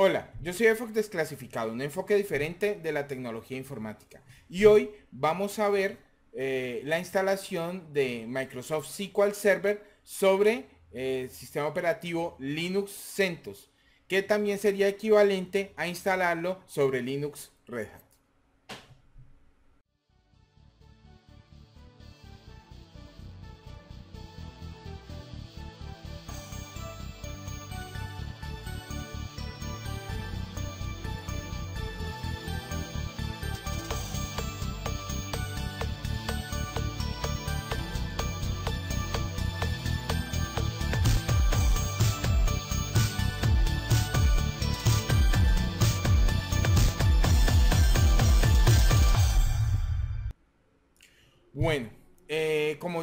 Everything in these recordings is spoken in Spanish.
Hola, yo soy EFOC Desclasificado, un enfoque diferente de la tecnología informática. Y hoy vamos a ver eh, la instalación de Microsoft SQL Server sobre el eh, sistema operativo Linux CentOS, que también sería equivalente a instalarlo sobre Linux Red Hat.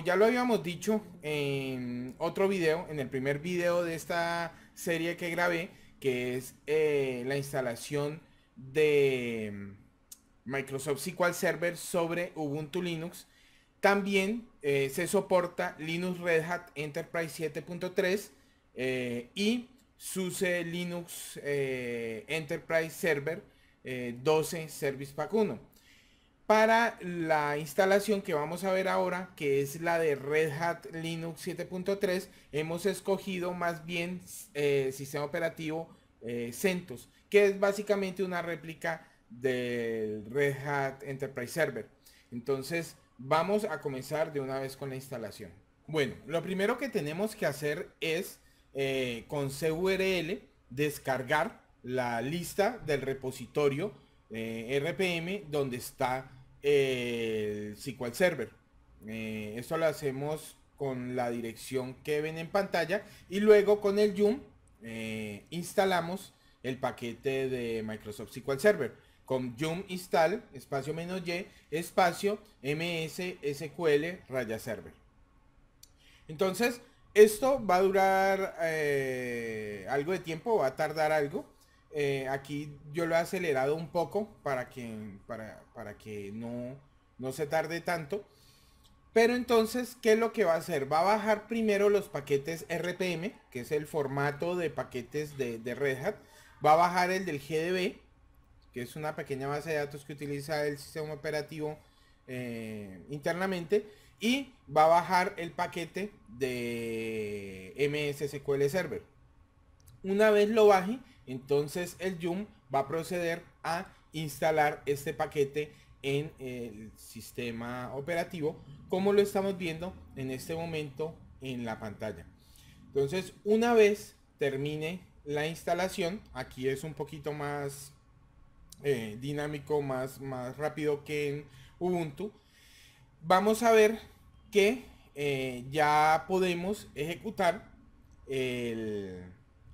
ya lo habíamos dicho en otro video, en el primer video de esta serie que grabé, que es eh, la instalación de mm, Microsoft SQL Server sobre Ubuntu Linux. También eh, se soporta Linux Red Hat Enterprise 7.3 eh, y SUSE Linux Enterprise Server 12 Service Pack 1 para la instalación que vamos a ver ahora, que es la de Red Hat Linux 7.3, hemos escogido más bien el eh, sistema operativo eh, CentOS, que es básicamente una réplica del Red Hat Enterprise Server. Entonces, vamos a comenzar de una vez con la instalación. Bueno, lo primero que tenemos que hacer es eh, con CURL descargar la lista del repositorio eh, RPM donde está eh, el SQL Server. Eh, esto lo hacemos con la dirección que ven en pantalla y luego con el Yum instalamos el paquete de Microsoft SQL Server con Yum install espacio menos y espacio ms sql raya server. Entonces esto va a durar algo de tiempo, va a tardar algo eh, aquí yo lo he acelerado un poco para que, para, que no, se tarde tanto. Pero entonces, ¿qué es lo que va a hacer? Va a bajar primero los paquetes RPM, que es el formato de paquetes de, Red Hat. Va a bajar el del GDB, que es una pequeña base de datos que utiliza el sistema operativo eh, internamente. Y va a bajar el paquete de MS SQL Server. Una vez lo baje, entonces el Joom va a proceder a instalar este paquete en el sistema operativo como lo estamos viendo en este momento en la pantalla. Entonces una vez termine la instalación, aquí es un poquito más eh, dinámico, más, más rápido que en Ubuntu, vamos a ver que eh, ya podemos ejecutar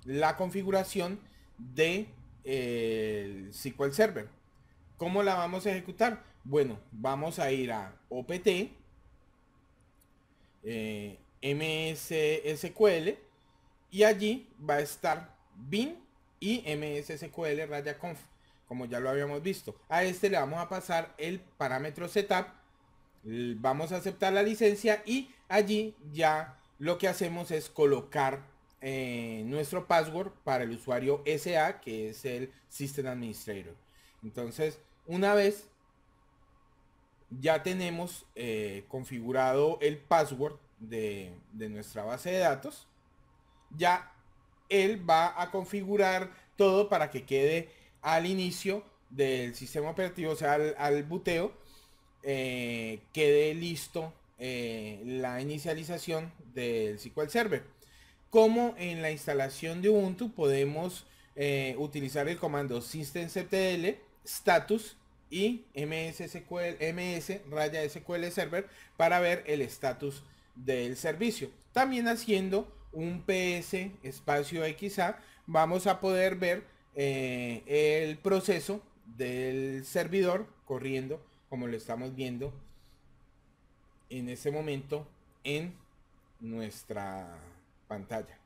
la configuración de el eh, SQL Server. ¿Cómo la vamos a ejecutar? Bueno, vamos a ir a OPT, eh, MSSQL y allí va a estar bin y mssql raya conf como ya lo habíamos visto a este le vamos a pasar el parámetro setup vamos a aceptar la licencia y allí ya lo que hacemos es colocar eh, nuestro password para el usuario SA, que es el System Administrator. Entonces, una vez ya tenemos eh, configurado el password de, nuestra base de datos, ya él va a configurar todo para que quede al inicio del sistema operativo, o sea, al, al buteo, eh, quede listo la inicialización del SQL Server. Como en la instalación de Ubuntu podemos eh, utilizar el comando systemctl status y ms raya sql server para ver el status del servicio también haciendo un ps espacio xa vamos a poder ver eh, el proceso del servidor corriendo como lo estamos viendo en este momento en nuestra pantalla.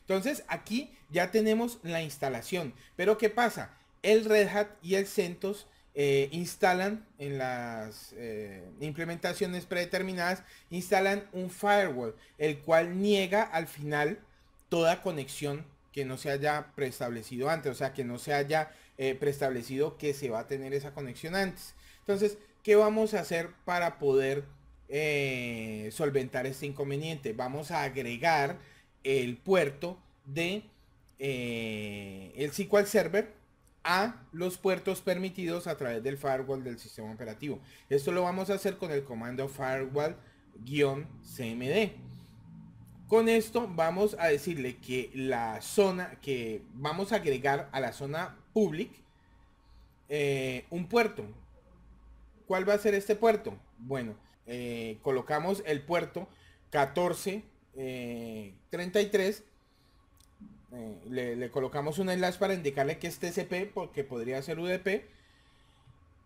Entonces aquí ya tenemos la instalación. Pero ¿qué pasa? El Red Hat y el CentOS eh, instalan en las eh, implementaciones predeterminadas, instalan un firewall, el cual niega al final toda conexión que no se haya preestablecido antes, o sea, que no se haya eh, preestablecido que se va a tener esa conexión antes. Entonces, ¿qué vamos a hacer para poder eh, solventar este inconveniente. Vamos a agregar el puerto de eh, el SQL Server a los puertos permitidos a través del firewall del sistema operativo. Esto lo vamos a hacer con el comando firewall-cmd. Con esto vamos a decirle que la zona que vamos a agregar a la zona public eh, un puerto. ¿Cuál va a ser este puerto? Bueno, eh, colocamos el puerto 14 33 eh, eh, le, colocamos un enlace para indicarle que es TCP porque podría ser UDP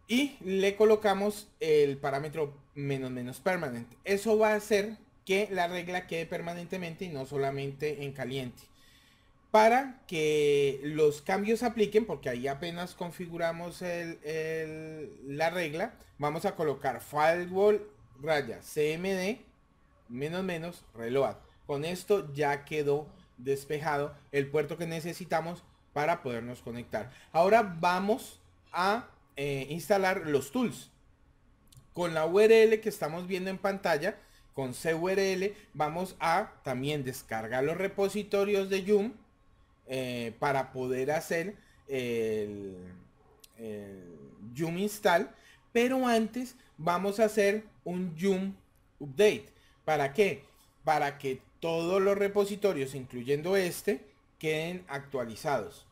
y le colocamos el parámetro menos menos permanente eso va a hacer que la regla quede permanentemente y no solamente en caliente para que los cambios apliquen, porque ahí apenas configuramos la regla, vamos a colocar firewall raya cmd menos menos reload. Con esto ya quedó despejado el puerto que necesitamos para podernos conectar. Ahora vamos a eh, instalar los tools. Con la URL que estamos viendo en pantalla, con url vamos a también descargar los repositorios de yum eh, para poder hacer el, el install. Pero antes vamos a hacer un Yum update. ¿Para qué? Para que todos los repositorios, incluyendo este, queden actualizados.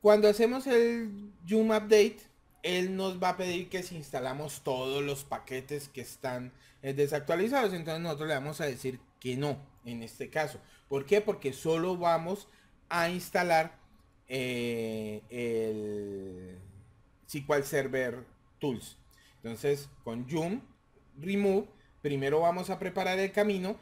Cuando hacemos el Yum update, él nos va a pedir que si instalamos todos los paquetes que están eh, desactualizados. Entonces nosotros le vamos a decir que no, en este caso. ¿Por qué? Porque solo vamos a instalar eh, el SQL Server Tools. Entonces, con Joom Remove, primero vamos a preparar el camino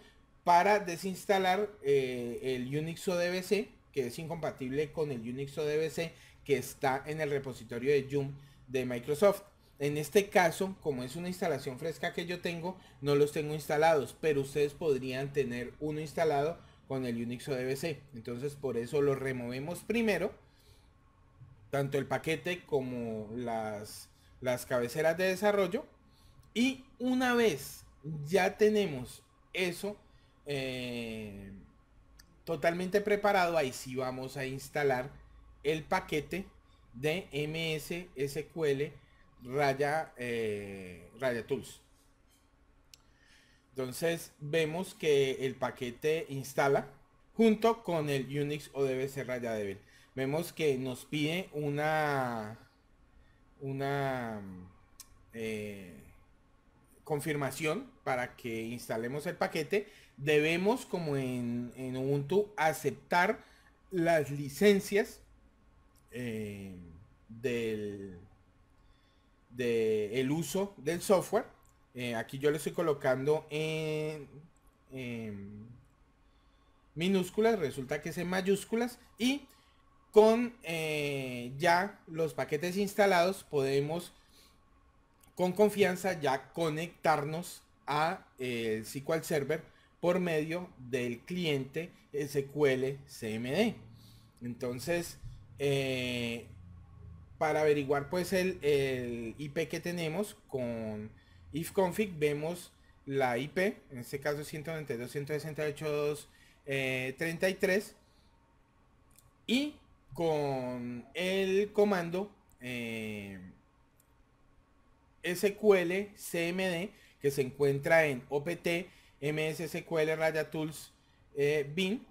para desinstalar eh, el Unix ODBC, que es incompatible con el Unix ODBC que está en el repositorio de Joom de Microsoft. En este caso, como es una instalación fresca que yo tengo, no los tengo instalados, pero ustedes podrían tener uno instalado con el Unix ODBC. Entonces, por eso lo removemos primero, tanto el paquete como las las cabeceras de desarrollo. Y una vez ya tenemos eso eh, totalmente preparado, ahí sí vamos a instalar el paquete de MS SQL raya, eh, raya tools. Entonces vemos que el paquete instala junto con el Unix o ser Raya Devil. Vemos que nos pide una una mm, eh, confirmación para que instalemos el paquete, debemos, como en, en Ubuntu, aceptar las licencias eh, del uso del software. Eh, aquí yo lo estoy colocando en, en minúsculas, resulta que es en mayúsculas y con eh, ya los paquetes instalados podemos con confianza ya conectarnos a el eh, SQL Server por medio del cliente SQL CMD. Entonces, eh, para averiguar pues el, el, IP que tenemos con ifconfig vemos la IP, en este caso 192.168.2.33 y con el comando eh, SQL CMD que se encuentra en OPT MS SQL Raya Tools eh, BIN.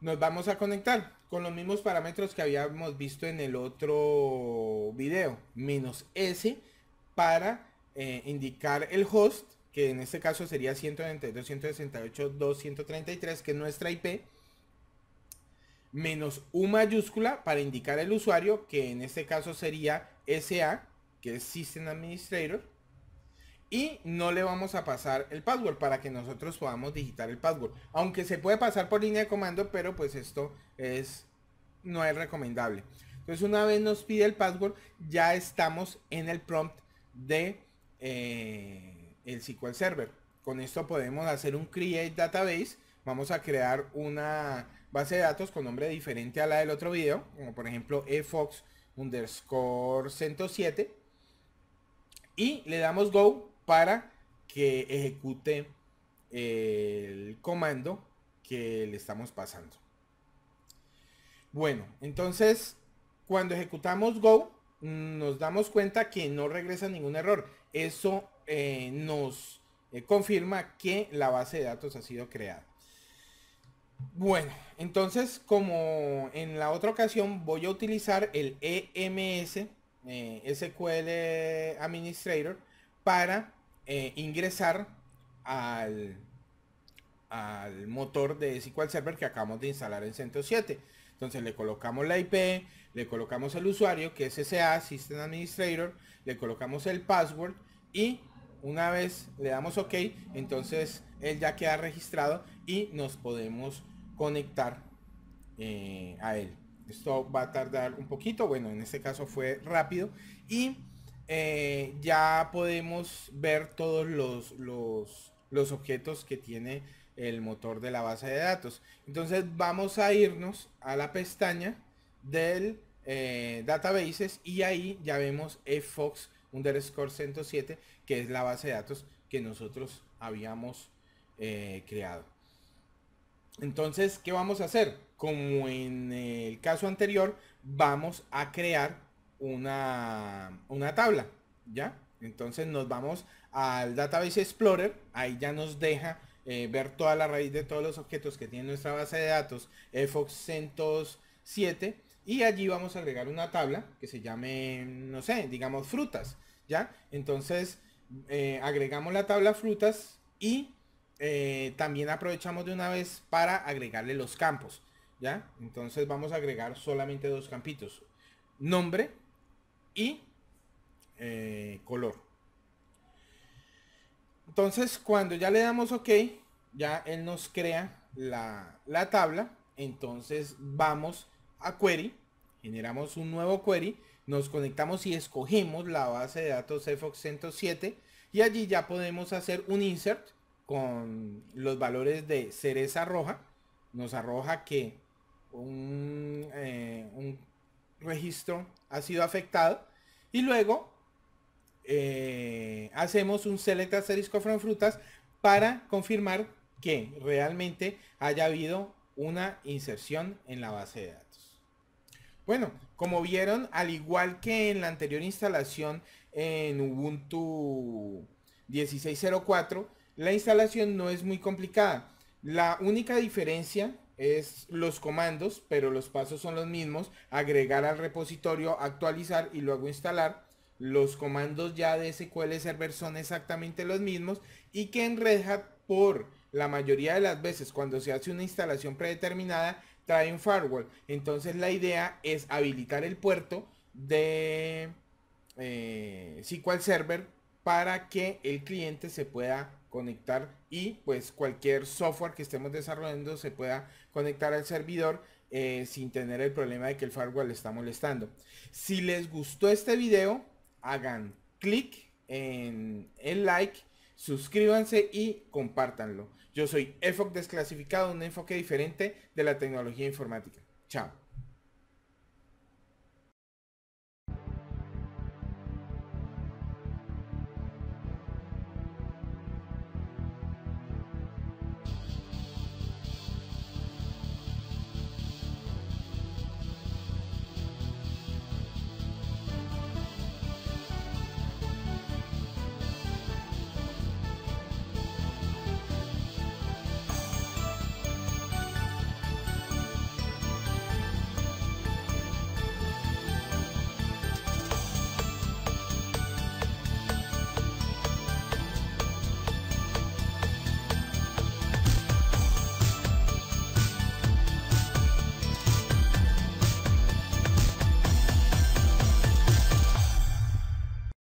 Nos vamos a conectar con los mismos parámetros que habíamos visto en el otro video. Menos S para eh, indicar el host, que en este caso sería 192.168.2.133, que es nuestra IP menos U mayúscula para indicar el usuario, que en este caso sería SA, que es System Administrator. Y no le vamos a pasar el password para que nosotros podamos digitar el password. Aunque se puede pasar por línea de comando, pero pues esto es no es recomendable. Entonces una vez nos pide el password, ya estamos en el prompt de eh, el SQL Server. Con esto podemos hacer un create database. Vamos a crear una base de datos con nombre diferente a la del otro video, como por ejemplo efox underscore 107 y le damos go para que ejecute eh, el comando que le estamos pasando. Bueno, entonces cuando ejecutamos go nos damos cuenta que no regresa ningún error. Eso eh, nos eh, confirma que la base de datos ha sido creada. Bueno, entonces como en la otra ocasión voy a utilizar el EMS, eh, SQL Administrator, para eh, ingresar al, al motor de SQL Server que acabamos de instalar en 7 Entonces le colocamos la IP, le colocamos el usuario que es SA, System Administrator, le colocamos el password y una vez le damos OK, entonces él ya queda registrado y nos podemos conectar eh, a él. Esto va a tardar un poquito, bueno, en este caso fue rápido y eh, ya podemos ver todos los, los, los objetos que tiene el motor de la base de datos. Entonces vamos a irnos a la pestaña del eh, databases y ahí ya vemos fox underscore 107 que es la base de datos que nosotros habíamos creado. Entonces, ¿qué vamos a hacer? Como en el caso anterior, vamos a crear una, tabla, ¿ya? Entonces nos vamos al Database Explorer, ahí ya nos deja eh, ver toda la raíz de todos los objetos que tiene nuestra base de datos FOX 107 y allí vamos a agregar una tabla que se llame, no sé, digamos frutas, ¿ya? Entonces eh, agregamos la tabla frutas y eh, también aprovechamos de una vez para agregarle los campos. ¿Ya? Entonces vamos a agregar solamente dos campitos. Nombre y eh, color. Entonces cuando ya le damos OK, ya él nos crea la, la tabla. Entonces vamos a query, generamos un nuevo query, nos conectamos y escogemos la base de datos FOX 107 y allí ya podemos hacer un insert con los valores de cereza roja, nos arroja que un, eh, registro ha sido afectado y luego eh, hacemos un select asterisco frutas para confirmar que realmente haya habido una inserción en la base de datos. Bueno, como vieron, al igual que en la anterior instalación en Ubuntu 1604, la instalación no es muy complicada. La única diferencia es los comandos, pero los pasos son los mismos. Agregar al repositorio, actualizar y luego instalar. Los comandos ya de SQL Server son exactamente los mismos y que en Red Hat por la mayoría de las veces cuando se hace una instalación predeterminada trae un firewall. Entonces la idea es habilitar el puerto de eh, SQL Server para que el cliente se pueda conectar y pues cualquier software que estemos desarrollando se pueda conectar al servidor eh, sin tener el problema de que el firewall le está molestando. Si les gustó este video, hagan clic en el like, suscríbanse y compártanlo. Yo soy EFOC Desclasificado, un enfoque diferente de la tecnología informática. Chao.